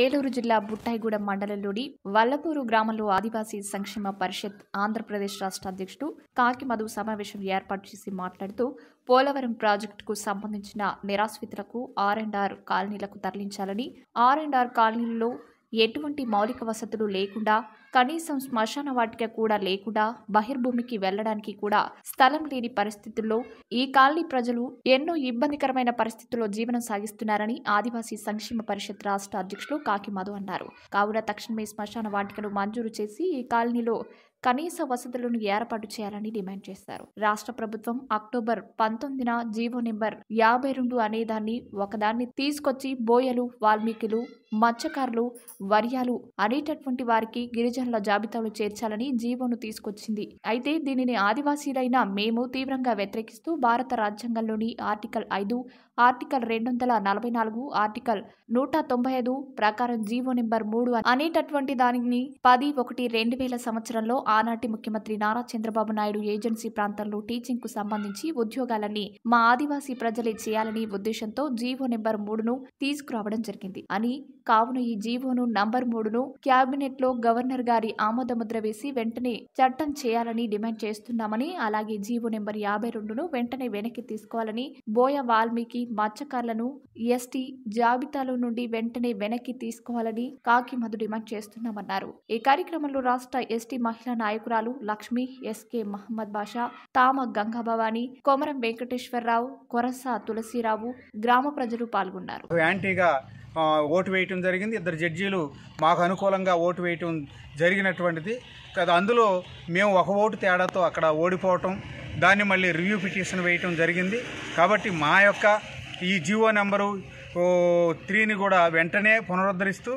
ఏలూరు జిల్లా బుట్టాయిగూడెం మండలంలోని వల్లపూరు గ్రామంలో ఆదివాసీ సంక్షేమ పరిషత్ ఆంధ్రప్రదేశ్ రాష్ట్ర అధ్యక్షుడు మధు సమావేశం ఏర్పాటు చేసి మాట్లాడుతూ పోలవరం ప్రాజెక్టుకు సంబంధించిన నిరాశ్రితులకు ఆర్ అండ్ ఆర్ కాలనీలకు తరలించాలని ఆర్ అండ్ ఆర్ కాలనీలలో ఎటువంటి మౌలిక వసతులు లేకుండా కనీసం శ్మశాన వాటిక కూడా లేకుండా బహిర్భూమికి వెళ్లడానికి కూడా స్థలం లేని పరిస్థితుల్లో ఈ కాలనీ ప్రజలు ఎన్నో ఇబ్బందికరమైన పరిస్థితుల్లో జీవనం సాగిస్తున్నారని ఆదివాసీ సంక్షేమ పరిషత్ రాష్ట్ర అధ్యక్షులు కాకి మధు అన్నారు కావున తక్షణమే శ్మశాన వాటికను మంజూరు చేసి ఈ కాలనీలో కనీస వసతులను ఏర్పాటు చేయాలని డిమాండ్ చేశారు రాష్ట్ర ప్రభుత్వం అక్టోబర్ పంతొమ్మిదిన జీవో నెంబర్ యాభై రెండు అనేదాన్ని ఒకదాన్ని తీసుకొచ్చి బోయలు వాల్మీకులు మత్స్యకారులు వర్యాలు అనేటటువంటి వారికి గిరిజన గిరిజనుల జాబితాలో చేర్చాలని జీవోను తీసుకొచ్చింది అయితే దీనిని ఆదివాసీలైన మేము తీవ్రంగా వ్యతిరేకిస్తూ భారత రాజ్యాంగంలోని ఆర్టికల్ ఐదు ఆర్టికల్ రెండు వందల నలభై నాలుగు ఆర్టికల్ నూట తొంభై ఐదు ప్రకారం జీవో నెంబర్ మూడు అనేటటువంటి దానిని పది ఒకటి రెండు వేల సంవత్సరంలో ఆనాటి ముఖ్యమంత్రి నారా చంద్రబాబు నాయుడు ఏజెన్సీ ప్రాంతంలో టీచింగ్ కు సంబంధించి ఉద్యోగాలన్నీ మా ఆదివాసీ ప్రజలే చేయాలని ఉద్దేశంతో జీవో నెంబర్ మూడును తీసుకురావడం జరిగింది అని కావున ఈ జీవోను నంబర్ మూడును క్యాబినెట్లో గవర్నర్ గారి ఆమోదముద్ర వేసి వెంటనే చట్టం చేయాలని డిమాండ్ చేస్తున్నామని అలాగే జీవో నెంబర్ యాభై రెండును వెంటనే వెనక్కి తీసుకోవాలని బోయ వాల్మీకి మత్స్యకారులను ఎస్టీ జాబితాలో నుండి వెంటనే వెనక్కి తీసుకోవాలని కాకిమధు డిమాండ్ చేస్తున్నామన్నారు ఈ కార్యక్రమంలో రాష్ట్ర ఎస్టీ మహిళా నాయకురాలు లక్ష్మి ఎస్కే మహమ్మద్ బాషా తామ గంగాభవాని కొమరం వెంకటేశ్వరరావు కొరస తులసిరావు గ్రామ ప్రజలు పాల్గొన్నారు యాంటీగా ఓటు వేయటం జరిగింది ఇద్దరు జడ్జీలు మాకు అనుకూలంగా ఓటు వేయటం జరిగినటువంటిది కదా అందులో మేము ఒక ఓటు తేడాతో అక్కడ ఓడిపోవటం దాన్ని మళ్ళీ రివ్యూ పిటిషన్ వేయటం జరిగింది కాబట్టి మా యొక్క ఈ జీవో నెంబరు త్రీని కూడా వెంటనే పునరుద్ధరిస్తూ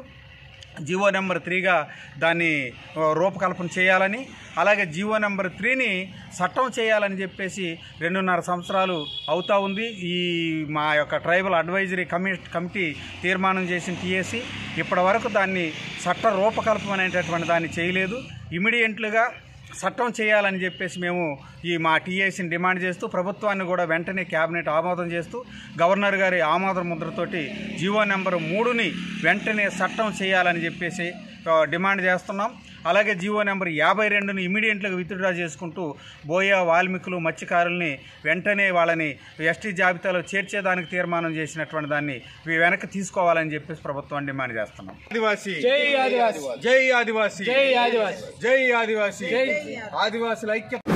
జివో నెంబర్ త్రీగా దాన్ని రూపకల్పన చేయాలని అలాగే జివో నెంబర్ త్రీని చట్టం చేయాలని చెప్పేసి రెండున్నర సంవత్సరాలు అవుతూ ఉంది ఈ మా యొక్క ట్రైబల్ అడ్వైజరీ కమి కమిటీ తీర్మానం చేసిన టీఏసి ఇప్పటి వరకు దాన్ని చట్ట రూపకల్పన అనేటటువంటి దాన్ని చేయలేదు ఇమీడియట్లుగా చట్టం చేయాలని చెప్పేసి మేము ఈ మా టీఏసీని డిమాండ్ చేస్తూ ప్రభుత్వాన్ని కూడా వెంటనే క్యాబినెట్ ఆమోదం చేస్తూ గవర్నర్ గారి ఆమోదం ముద్రతోటి జీవో నెంబర్ మూడుని వెంటనే చట్టం చేయాలని చెప్పేసి డిమాండ్ చేస్తున్నాం అలాగే జీవో నెంబర్ యాభై రెండును ఇమీడియట్గా విత్డ్రా చేసుకుంటూ బోయా వాల్మీకులు మత్స్యకారుల్ని వెంటనే వాళ్ళని ఎస్టీ జాబితాలో చేర్చేదానికి తీర్మానం చేసినటువంటి దాన్ని వెనక్కి తీసుకోవాలని చెప్పేసి ప్రభుత్వం డిమాండ్ చేస్తున్నాం ఆదివాసీ జై ఆదివాసీ జై ఆదివాసీ జై ఆదివాసీ జై ఆదివాసీ ఐక్య